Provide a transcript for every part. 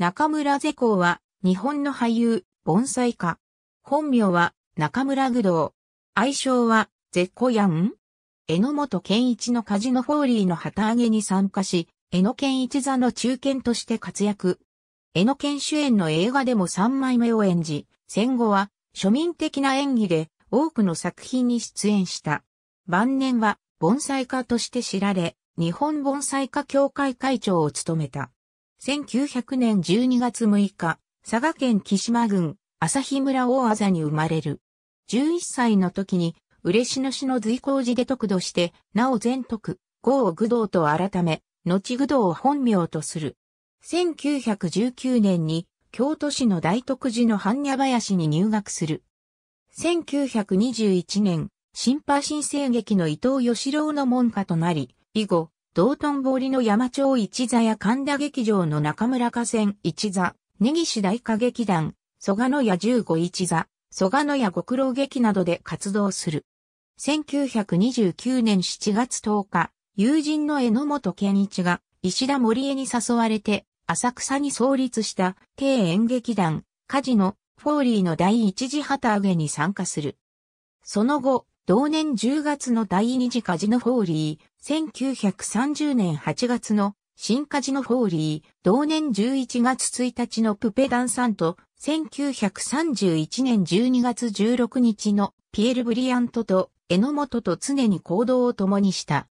中村瀬公は、日本の俳優、盆栽家。本名は、中村愚道。愛称は、ゼッコヤン榎本健一のカジノフォーリーの旗揚げに参加し、榎健一座の中堅として活躍。榎健主演の映画でも3枚目を演じ、戦後は庶民的な演技で多くの作品に出演した。晩年は盆栽家として知られ、日本盆栽家協会会長を務めた。1900年12月6日、佐賀県木島郡、朝日村大麻に生まれる。11歳の時に、嬉野市の随行寺で得度して、なお全徳、豪を愚道と改め、後愚道を本名とする。1919年に、京都市の大徳寺の般若林に入学する。1921年、新派新生劇の伊藤義郎の門下となり、以後、道頓堀の山町一座や神田劇場の中村河川一座、根岸大歌劇団、蘇我野屋十五一座、蘇我野屋極老劇などで活動する。1929年7月10日、友人の榎本健一が石田森江に誘われて浅草に創立した慶演劇団、カジノ、フォーリーの第一次旗揚げに参加する。その後、同年10月の第二次カジノフォーリー、1930年8月の新カジノフォーリー、同年11月1日のプペダンサント、1931年12月16日のピエール・ブリアントと榎本と常に行動を共にした。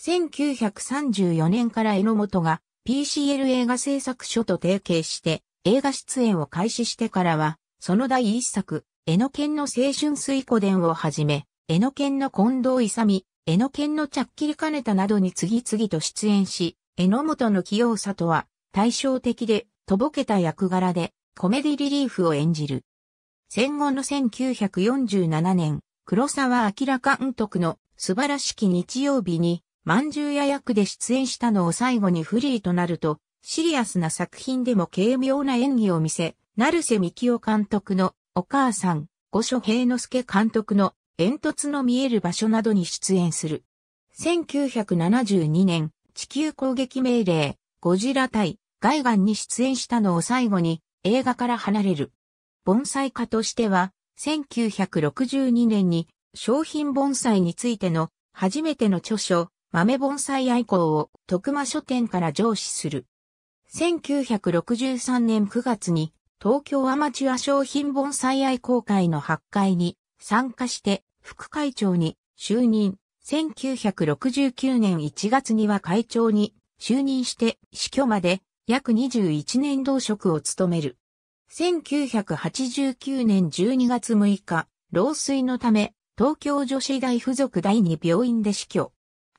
1934年から榎本が PCL 映画制作所と提携して映画出演を開始してからは、その第一作、江野県の青春水湖伝をはじめ、江野県の近藤勇、江野県のっきりねたなどに次々と出演し、江野元の器用さとは対照的で、とぼけた役柄で、コメディリリーフを演じる。戦後の1947年、黒沢明監督の素晴らしき日曜日に、まんじゅう屋役で出演したのを最後にフリーとなると、シリアスな作品でも軽妙な演技を見せ、成瀬幹夫監督のお母さん、五所平之助監督の煙突の見える場所などに出演する。1972年、地球攻撃命令、ゴジラ対、ガイに出演したのを最後に映画から離れる。盆栽家としては、1962年に商品盆栽についての初めての著書、豆盆栽愛好を徳間書店から上司する。1963年9月に東京アマチュア商品盆栽愛好会の発会に参加して副会長に就任。1969年1月には会長に就任して死去まで約21年同職を務める。1989年12月6日、老衰のため、東京女子大附属第二病院で死去。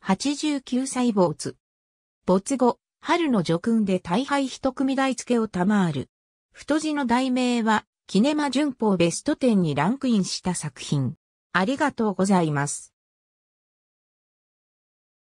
89歳没。没後、春の叙勲で大敗一組大付けを賜る。太字の題名は、キネマ旬報ベスト10にランクインした作品。ありがとうございます。